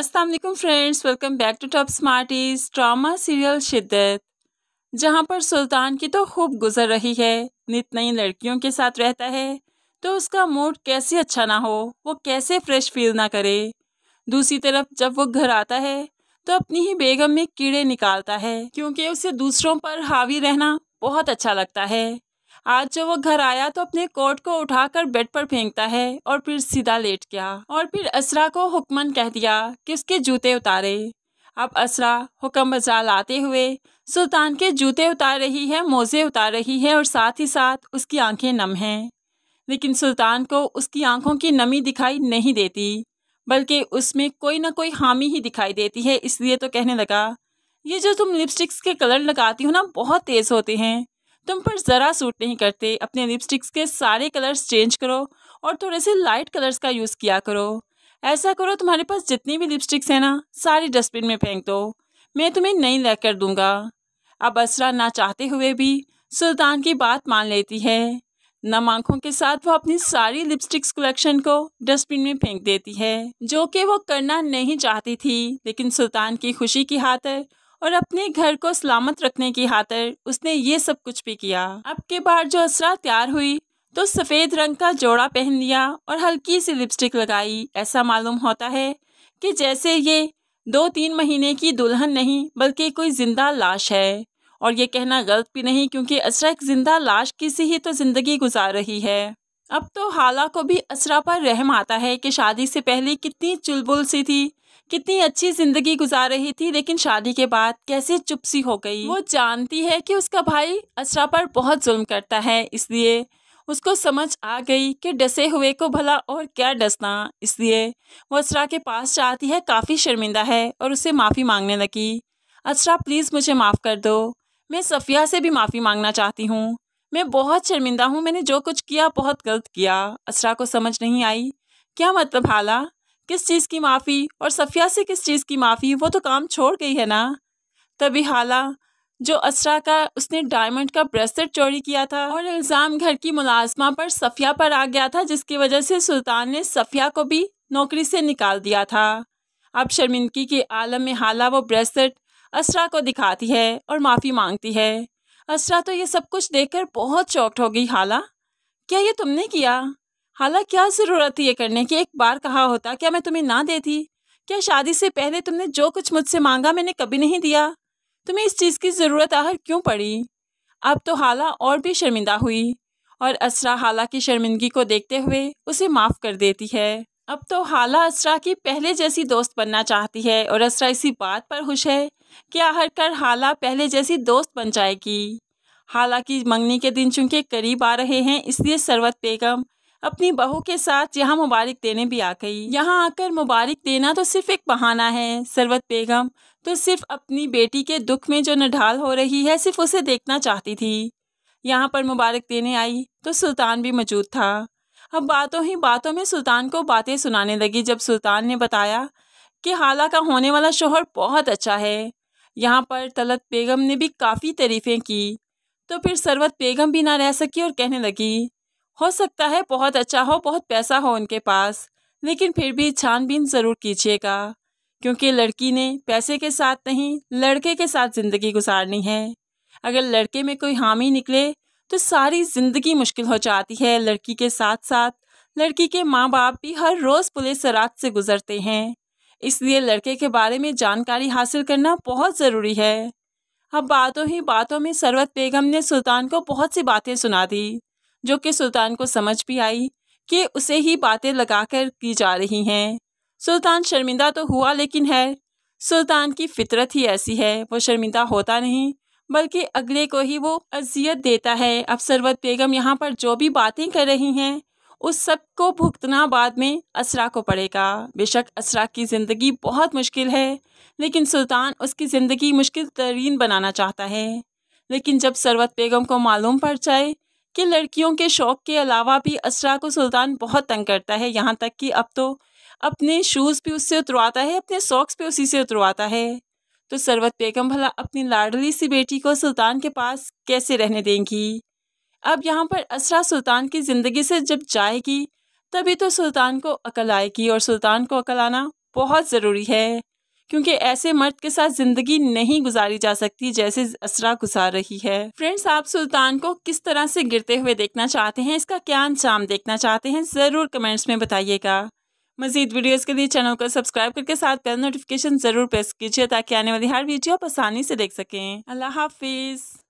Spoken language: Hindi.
अस्सलाम वालेकुम friends welcome back to Top Smarties drama serial Shiddat जहाँ पर सुल्तान की तो खूब गुजर रही है नित नई लड़कियों के साथ रहता है तो उसका मूड कैसे अच्छा ना हो वो कैसे फ्रेश फील ना करे दूसरी तरफ जब वो घर आता है तो अपनी ही बेगम में कीड़े निकालता है क्योंकि उसे दूसरों पर हावी रहना बहुत अच्छा लगता है आज जब वो घर आया तो अपने कोट को उठाकर बेड पर फेंकता है और फिर सीधा लेट गया और फिर असरा को हुक्मन कह दिया कि उसके जूते उतारे अब असरा हुक्म बजा लाते हुए सुल्तान के जूते उतार रही है मोज़े उतार रही है और साथ ही साथ उसकी आंखें नम हैं लेकिन सुल्तान को उसकी आंखों की नमी दिखाई नहीं देती बल्कि उसमें कोई ना कोई हामी ही दिखाई देती है इसलिए तो कहने लगा ये जो तुम लिपस्टिक्स के कलर लगाती हो ना बहुत तेज़ होते हैं तुम पर ज़रा सूट नहीं करते अपने लिपस्टिक्स के सारे कलर्स चेंज करो और थोड़े से लाइट कलर्स का यूज़ किया करो ऐसा करो तुम्हारे पास जितनी भी लिपस्टिक्स हैं ना सारी डस्टबिन में फेंक दो मैं तुम्हें नहीं ले कर दूँगा अब असरा ना चाहते हुए भी सुल्तान की बात मान लेती है नम आँखों के साथ वो अपनी सारी लिपस्टिक्स कलेक्शन को डस्टबिन में फेंक देती है जो कि वो करना नहीं चाहती थी लेकिन सुल्तान की खुशी की हाथ है और अपने घर को सलामत रखने की खातर उसने ये सब कुछ भी किया अब के बार जो असरा तैयार हुई तो सफ़ेद रंग का जोड़ा पहन लिया और हल्की सी लिपस्टिक लगाई ऐसा मालूम होता है कि जैसे ये दो तीन महीने की दुल्हन नहीं बल्कि कोई ज़िंदा लाश है और ये कहना गलत भी नहीं क्योंकि असरा एक ज़िंदा लाश की सी ही तो ज़िंदगी गुजार रही है अब तो हाला को भी असरा पर रहम आता है कि शादी से पहले कितनी चुलबुल सी थी कितनी अच्छी जिंदगी गुजार रही थी लेकिन शादी के बाद कैसे चुपसी हो गई वो जानती है कि उसका भाई असरा पर बहुत जुल्म करता है इसलिए उसको समझ आ गई कि डसे हुए को भला और क्या डसना इसलिए वो असरा के पास जाती है काफ़ी शर्मिंदा है और उसे माफ़ी मांगने लगी असरा प्लीज़ मुझे माफ़ कर दो मैं सफ़िया से भी माफ़ी मांगना चाहती हूँ मैं बहुत शर्मिंदा हूँ मैंने जो कुछ किया बहुत गलत किया असरा को समझ नहीं आई क्या मतलब हाला किस चीज़ की माफ़ी और सफ़िया से किस चीज़ की माफ़ी वो तो काम छोड़ गई है ना तभी हाला जो असरा का उसने डायमंड का ब्रेसलेट चोरी किया था और इल्ज़ाम घर की मुलाजमा पर सफ़िया पर आ गया था जिसकी वजह से सुल्तान ने सफ़िया को भी नौकरी से निकाल दिया था अब शर्मिंदगी के आलम में हाला वो ब्रेसलेट असरा को दिखाती है और माफ़ी मांगती है असरा तो ये सब कुछ देखकर बहुत चौकट हो गई हाला क्या ये तुमने किया हालांकि क्या ज़रूरत है ये करने की एक बार कहा होता क्या मैं तुम्हें ना देती क्या शादी से पहले तुमने जो कुछ मुझसे मांगा मैंने कभी नहीं दिया तुम्हें इस चीज़ की ज़रूरत आहर क्यों पड़ी अब तो हाला और भी शर्मिंदा हुई और असरा हाला की शर्मिंदगी को देखते हुए उसे माफ़ कर देती है अब तो हाला असरा की पहले जैसी दोस्त बनना चाहती है और असरा इसी बात पर खुश है कि आहर कर हाला पहले जैसी दोस्त बन जाएगी हालांकि मंगनी के दिन चूंकि करीब आ रहे हैं इसलिए सरवत बेगम अपनी बहू के साथ यहाँ मुबारक देने भी आ गई यहाँ आकर मुबारक देना तो सिर्फ एक बहाना है सरवत बेगम तो सिर्फ अपनी बेटी के दुख में जो नढाल हो रही है सिर्फ उसे देखना चाहती थी यहाँ पर मुबारक देने आई तो सुल्तान भी मौजूद था अब बातों ही बातों में सुल्तान को बातें सुनाने लगी जब सुल्तान ने बताया कि हाला का होने वाला शोहर बहुत अच्छा है यहाँ पर तलत बेगम ने भी काफ़ी तारीफ़ें की तो फिर सरवत बेगम भी ना रह सकी और कहने लगी हो सकता है बहुत अच्छा हो बहुत पैसा हो उनके पास लेकिन फिर भी छानबीन ज़रूर कीजिएगा क्योंकि लड़की ने पैसे के साथ नहीं लड़के के साथ ज़िंदगी गुजारनी है अगर लड़के में कोई हामी निकले तो सारी ज़िंदगी मुश्किल हो जाती है लड़की के साथ साथ लड़की के माँ बाप भी हर रोज़ पुलिस रात से गुजरते हैं इसलिए लड़के के बारे में जानकारी हासिल करना बहुत ज़रूरी है अब बातों ही बातों में सरवत बेगम ने सुल्तान को बहुत सी बातें सुना दी जो कि सुल्तान को समझ भी आई कि उसे ही बातें लगाकर की जा रही हैं सुल्तान शर्मिंदा तो हुआ लेकिन है सुल्तान की फितरत ही ऐसी है वो शर्मिंदा होता नहीं बल्कि अगले को ही वो अजियत देता है अब सरवत बेगम यहाँ पर जो भी बातें कर रही हैं उस सब को भुगतना बाद में असरा को पड़ेगा बेशक असरा की ज़िंदगी बहुत मुश्किल है लेकिन सुल्तान उसकी ज़िंदगी मुश्किल तरीन बनाना चाहता है लेकिन जब सरवत बेगम को मालूम पड़ जाए कि लड़कियों के शौक़ के अलावा भी असरा को सुल्तान बहुत तंग करता है यहाँ तक कि अब तो अपने शूज़ भी उससे उतरवाता है अपने सॉक्स भी उसी से उतरवाता है तो सरवत बेगम भला अपनी लाडली सी बेटी को सुल्तान के पास कैसे रहने देंगी अब यहाँ पर असरा सुल्तान की ज़िंदगी से जब जाएगी तभी तो सुल्तान को अकल आएगी और सुल्तान को अकल आना बहुत ज़रूरी है क्योंकि ऐसे मर्द के साथ जिंदगी नहीं गुजारी जा सकती जैसे असरा गुजार रही है फ्रेंड्स आप सुल्तान को किस तरह से गिरते हुए देखना चाहते हैं इसका क्या अंजाम देखना चाहते हैं ज़रूर कमेंट्स में बताइएगा मजीद वीडियोस के लिए चैनल को सब्सक्राइब करके साथ बेल नोटिफिकेशन ज़रूर प्रेस कीजिए ताकि आने वाली हर वीडियो आप आसानी से देख सकें अल्लाह हाफिज़